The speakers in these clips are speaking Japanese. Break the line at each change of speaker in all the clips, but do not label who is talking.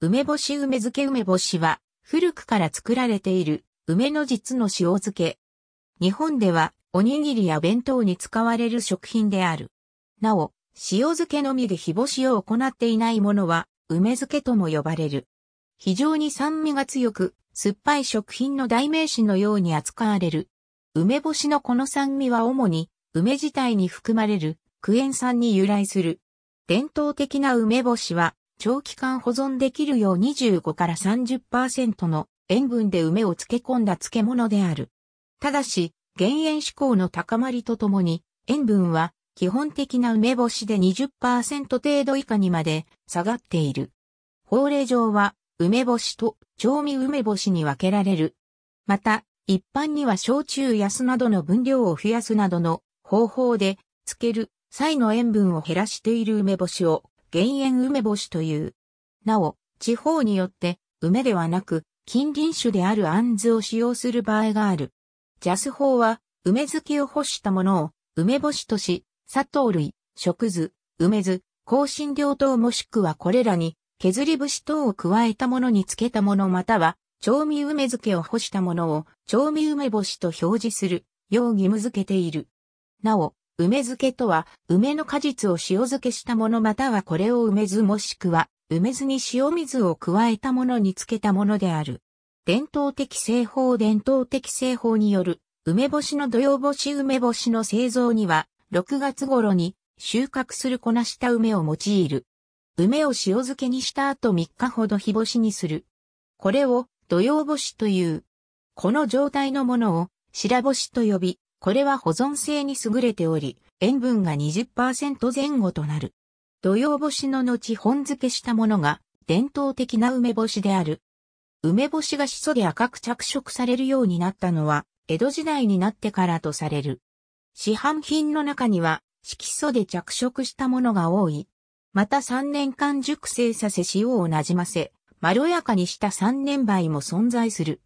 梅干し梅漬け梅干しは、古くから作られている、梅の実の塩漬け。日本では、おにぎりや弁当に使われる食品である。なお、塩漬けのみで日干しを行っていないものは、梅漬けとも呼ばれる。非常に酸味が強く、酸っぱい食品の代名詞のように扱われる。梅干しのこの酸味は主に、梅自体に含まれる、クエン酸に由来する。伝統的な梅干しは、長期間保存できるよう25から30%の塩分で梅を漬け込んだ漬物である。ただし、減塩志向の高まりとともに、塩分は基本的な梅干しで20%程度以下にまで下がっている。法令上は、梅干しと調味梅干しに分けられる。また、一般には焼酎や酢などの分量を増やすなどの方法で、漬ける際の塩分を減らしている梅干しを減塩梅干しという。なお、地方によって、梅ではなく、近隣種である杏を使用する場合がある。ジャス法は、梅漬けを干したものを、梅干しとし、砂糖類、食酢、梅酢、香辛料等もしくはこれらに、削り節等を加えたものに漬けたものまたは、調味梅漬けを干したものを、調味梅干しと表示する、よう義務付けている。なお、梅漬けとは、梅の果実を塩漬けしたものまたはこれを梅酢もしくは、梅酢に塩水を加えたものに漬けたものである。伝統的製法伝統的製法による、梅干しの土用干し梅干しの製造には、6月頃に収穫するこなした梅を用いる。梅を塩漬けにした後3日ほど日干しにする。これを土用干しという。この状態のものを白干しと呼び、これは保存性に優れており、塩分が20%前後となる。土用干しの後本漬けしたものが伝統的な梅干しである。梅干しがしそで赤く着色されるようになったのは江戸時代になってからとされる。市販品の中には色素で着色したものが多い。また3年間熟成させ塩をなじませ、まろやかにした3年梅も存在する。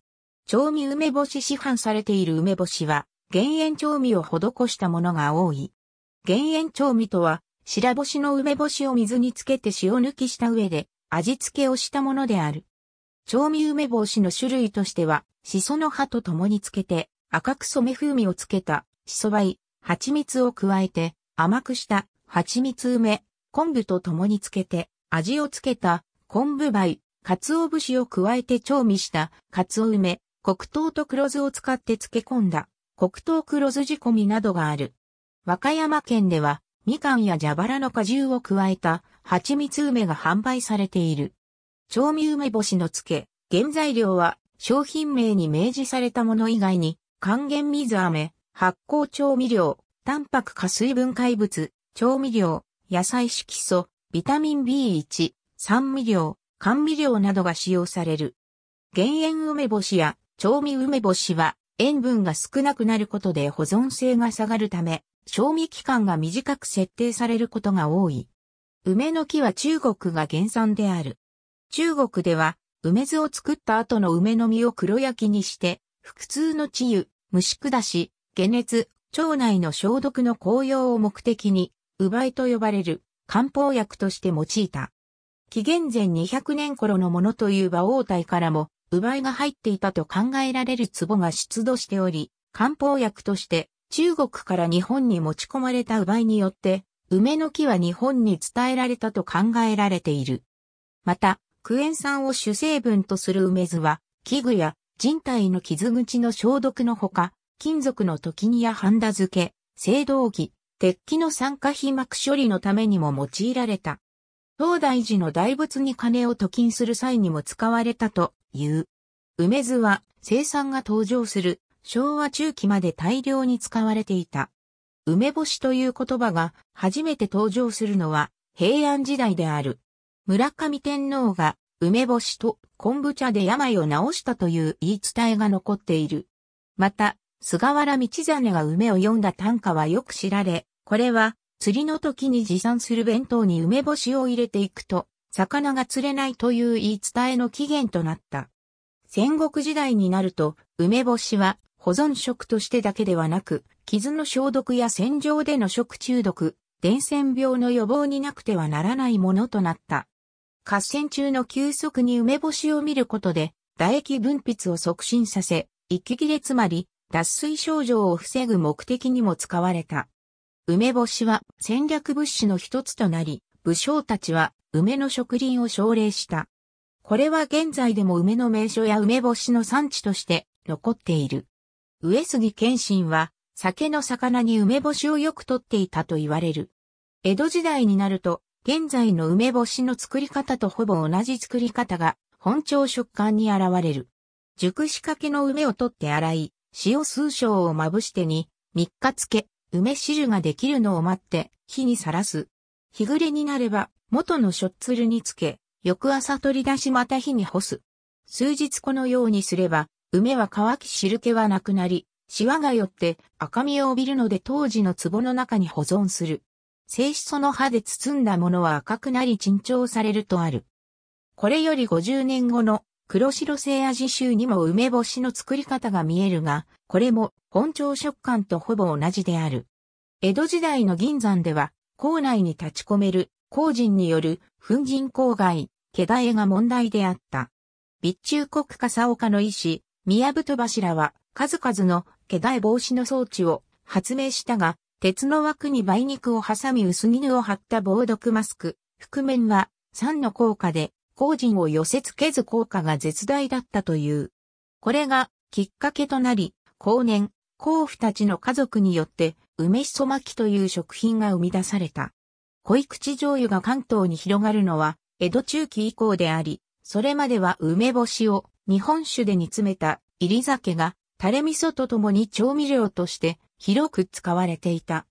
調味梅干し市販されている梅干しは減塩調味を施したものが多い。減塩調味とは、白干しの梅干しを水につけて塩抜きした上で、味付けをしたものである。調味梅干しの種類としては、シソの葉と共につけて、赤く染め風味をつけた、シソ梅、蜂蜜を加えて、甘くした、蜂蜜梅、昆布と共につけて、味をつけた、昆布梅、鰹節を加えて調味した、鰹梅、黒糖と黒酢を使って漬け込んだ、黒糖黒酢仕込みなどがある。和歌山県では、みかんや蛇腹の果汁を加えた蜂蜜梅が販売されている。調味梅干しの漬け、原材料は商品名に明示されたもの以外に、還元水飴、発酵調味料、タンパク化水分解物、調味料、野菜色素、ビタミン B1、酸味料、甘味料などが使用される。減塩梅干しや調味梅干しは塩分が少なくなることで保存性が下がるため、賞味期間が短く設定されることが多い。梅の木は中国が原産である。中国では、梅酢を作った後の梅の実を黒焼きにして、腹痛の治癒、虫下し、解熱、腸内の消毒の効用を目的に、うばいと呼ばれる漢方薬として用いた。紀元前200年頃のものという馬王体からも奪いが入っていたと考えられる壺が出土しており、漢方薬として中国から日本に持ち込まれた奪いによって、梅の木は日本に伝えられたと考えられている。また、クエン酸を主成分とする梅酢は、器具や人体の傷口の消毒のほか、金属の時にやハンダ付け、青銅器、鉄器の酸化皮膜処理のためにも用いられた。東大寺の大仏に金を貯金する際にも使われたと言う。梅酢は生産が登場する昭和中期まで大量に使われていた。梅干しという言葉が初めて登場するのは平安時代である。村上天皇が梅干しと昆布茶で病を治したという言い伝えが残っている。また、菅原道真が梅を読んだ短歌はよく知られ、これは釣りの時に持参する弁当に梅干しを入れていくと魚が釣れないという言い伝えの起源となった。戦国時代になると、梅干しは保存食としてだけではなく、傷の消毒や戦場での食中毒、伝染病の予防になくてはならないものとなった。合戦中の休息に梅干しを見ることで、唾液分泌を促進させ、息切れつまり、脱水症状を防ぐ目的にも使われた。梅干しは戦略物資の一つとなり、武将たちは梅の植林を奨励した。これは現在でも梅の名所や梅干しの産地として残っている。上杉謙信は酒の魚に梅干しをよく取っていたと言われる。江戸時代になると現在の梅干しの作り方とほぼ同じ作り方が本朝食感に現れる。熟しかけの梅を取って洗い、塩数章をまぶしてに、3日漬け、梅汁ができるのを待って火にさらす。日暮れになれば、元のしょっつるにつけ、翌朝取り出しまた火に干す。数日このようにすれば、梅は乾き汁気はなくなり、シワがよって赤みを帯びるので当時の壺の中に保存する。静止その葉で包んだものは赤くなり沈重されるとある。これより50年後の黒白製味臭にも梅干しの作り方が見えるが、これも本朝食感とほぼ同じである。江戸時代の銀山では校内に立ち込める工人による粉塵公害、毛だえが問題であった。備中国笠岡の医師、宮太柱は数々の毛だえ防止の装置を発明したが、鉄の枠に梅肉を挟み薄絹を貼った防毒マスク、覆面は酸の効果で工人を寄せ付けず効果が絶大だったという。これがきっかけとなり、後年、甲府たちの家族によって梅しそ巻きという食品が生み出された。濃口醤油が関東に広がるのは、江戸中期以降であり、それまでは梅干しを日本酒で煮詰めた入り酒が、タレ味噌とともに調味料として広く使われていた。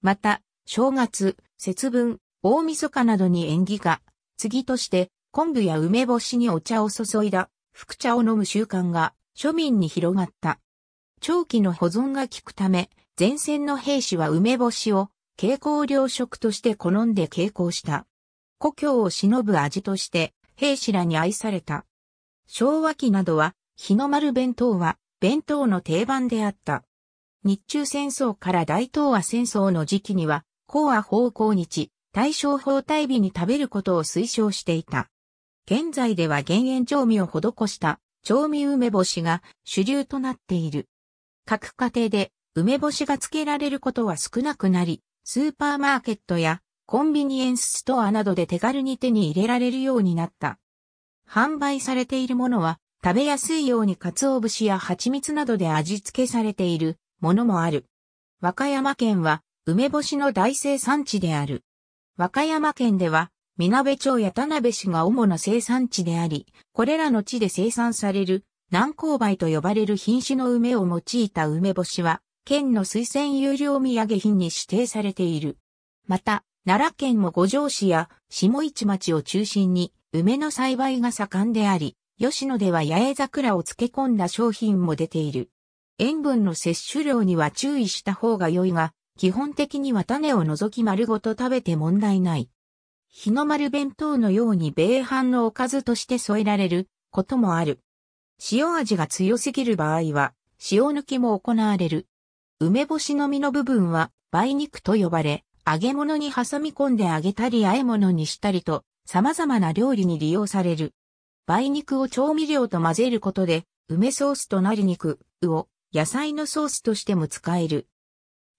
また、正月、節分、大晦日などに縁起が、次として昆布や梅干しにお茶を注いだ、福茶を飲む習慣が庶民に広がった。長期の保存が効くため、前線の兵士は梅干しを蛍光量食として好んで傾向した。故郷を忍ぶ味として兵士らに愛された。昭和期などは日の丸弁当は弁当の定番であった。日中戦争から大東亜戦争の時期には、高亜方向日、大正法対日に食べることを推奨していた。現在では減塩調味を施した調味梅干しが主流となっている。各家庭で梅干しが付けられることは少なくなり、スーパーマーケットやコンビニエンスストアなどで手軽に手に入れられるようになった。販売されているものは食べやすいように鰹節や蜂蜜などで味付けされているものもある。和歌山県は梅干しの大生産地である。和歌山県では、みなべ町や田辺市が主な生産地であり、これらの地で生産される、南高梅と呼ばれる品種の梅を用いた梅干しは、県の推薦有料土産品に指定されている。また、奈良県も五条市や下市町を中心に梅の栽培が盛んであり、吉野では八重桜を漬け込んだ商品も出ている。塩分の摂取量には注意した方が良いが、基本的には種を除き丸ごと食べて問題ない。日の丸弁当のように米飯のおかずとして添えられることもある。塩味が強すぎる場合は、塩抜きも行われる。梅干しの実の部分は、梅肉と呼ばれ、揚げ物に挟み込んで揚げたり和え物にしたりと、様々な料理に利用される。梅肉を調味料と混ぜることで、梅ソースとなり肉を野菜のソースとしても使える。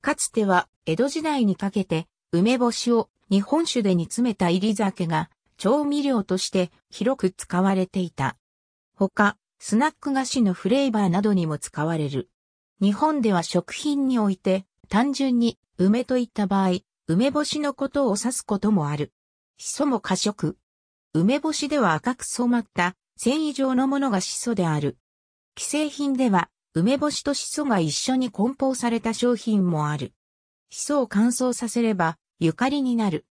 かつては、江戸時代にかけて、梅干しを日本酒で煮詰めた入り酒が、調味料として広く使われていた。他、スナック菓子のフレーバーなどにも使われる。日本では食品において、単純に梅といった場合、梅干しのことを指すこともある。シソも過食。梅干しでは赤く染まった繊維状のものがシソである。既製品では梅干しとシソが一緒に梱包された商品もある。シソを乾燥させればゆかりになる。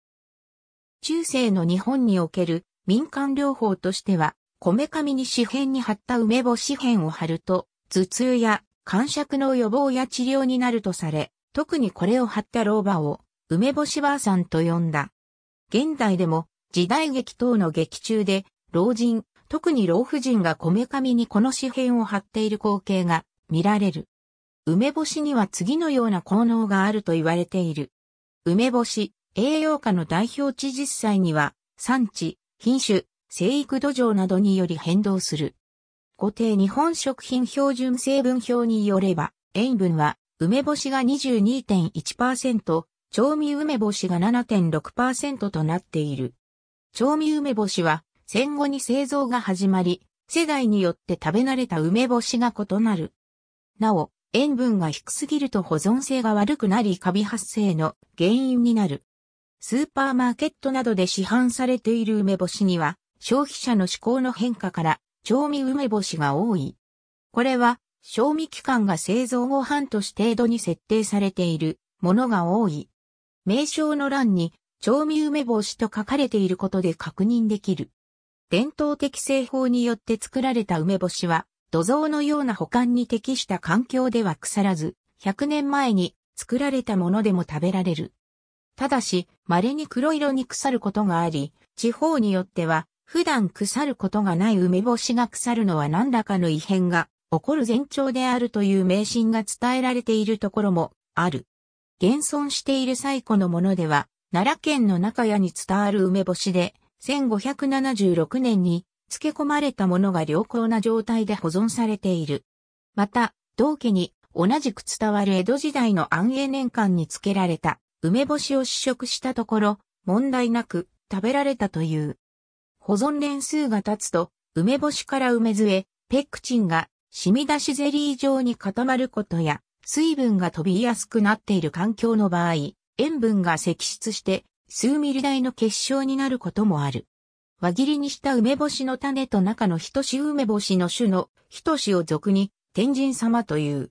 中世の日本における民間療法としては、米紙に紙片に貼った梅干し片を貼ると、頭痛や感触の予防や治療になるとされ、特にこれを貼った老婆を梅干し婆さんと呼んだ。現代でも時代劇等の劇中で老人、特に老婦人がこめかみにこの紙片を貼っている光景が見られる。梅干しには次のような効能があると言われている。梅干し、栄養価の代表値実際には、産地、品種、生育土壌などにより変動する。固定日本食品標準成分表によれば、塩分は、梅干しが22.1%、調味梅干しが7.6%となっている。調味梅干しは、戦後に製造が始まり、世代によって食べ慣れた梅干しが異なる。なお、塩分が低すぎると保存性が悪くなりカビ発生の原因になる。スーパーマーケットなどで市販されている梅干しには、消費者の思考の変化から調味梅干しが多い。これは、賞味期間が製造後半年程度に設定されているものが多い。名称の欄に、調味梅干しと書かれていることで確認できる。伝統的製法によって作られた梅干しは、土蔵のような保管に適した環境では腐らず、100年前に作られたものでも食べられる。ただし、稀に黒色に腐ることがあり、地方によっては普段腐ることがない梅干しが腐るのは何らかの異変が起こる前兆であるという迷信が伝えられているところもある。現存している最古のものでは、奈良県の中屋に伝わる梅干しで、1576年に漬け込まれたものが良好な状態で保存されている。また、同家に同じく伝わる江戸時代の安永年間に漬けられた梅干しを試食したところ、問題なく食べられたという。保存年数が経つと、梅干しから梅酢へ、ペクチンが染み出しゼリー状に固まることや、水分が飛びやすくなっている環境の場合、塩分が積出して数ミリ台の結晶になることもある。輪切りにした梅干しの種と中のとし梅干しの種のとしを俗に天神様という。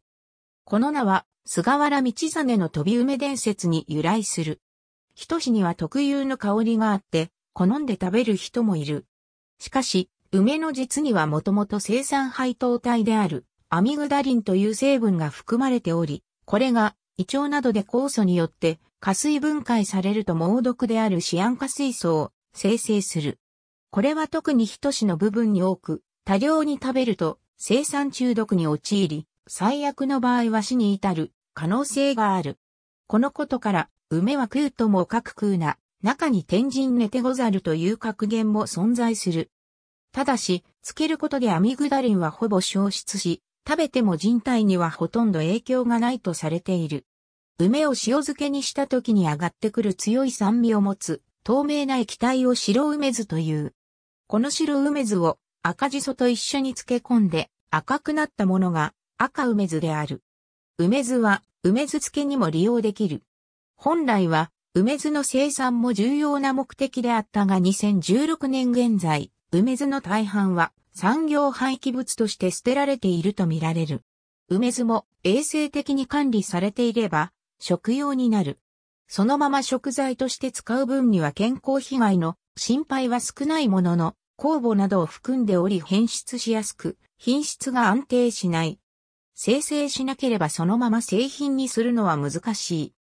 この名は菅原道真の飛び梅伝説に由来する。一しには特有の香りがあって、好んで食べる人もいる。しかし、梅の実にはもともと生産配糖体であるアミグダリンという成分が含まれており、これが胃腸などで酵素によって加水分解されると猛毒であるシアン化水素を生成する。これは特に一種の部分に多く、多量に食べると生産中毒に陥り、最悪の場合は死に至る可能性がある。このことから、梅は食うともかく食うな中に天神寝てござるという格言も存在する。ただし、つけることでアミグダリンはほぼ消失し、食べても人体にはほとんど影響がないとされている。梅を塩漬けにした時に上がってくる強い酸味を持つ、透明な液体を白梅酢という。この白梅酢を赤じそと一緒に漬け込んで赤くなったものが赤梅酢である。梅酢は梅酢漬けにも利用できる。本来は梅酢の生産も重要な目的であったが2016年現在、梅酢の大半は産業廃棄物として捨てられているとみられる。梅酢も衛生的に管理されていれば食用になる。そのまま食材として使う分には健康被害の心配は少ないものの、酵母などを含んでおり変質しやすく、品質が安定しない。生成しなければそのまま製品にするのは難しい。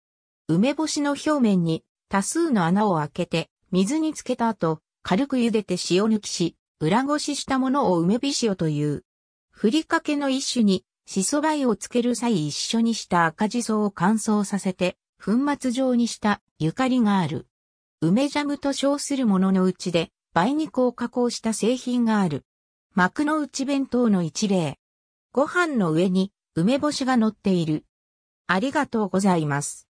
梅干しの表面に多数の穴を開けて水につけた後、軽く茹でて塩抜きし、裏ごししたものを梅干しをという。ふりかけの一種に、しそばいをつける際一緒にした赤じそを乾燥させて、粉末状にしたゆかりがある。梅ジャムと称するもののうちで、梅肉を加工した製品がある。幕の内弁当の一例。ご飯の上に梅干しが乗っている。ありがとうございます。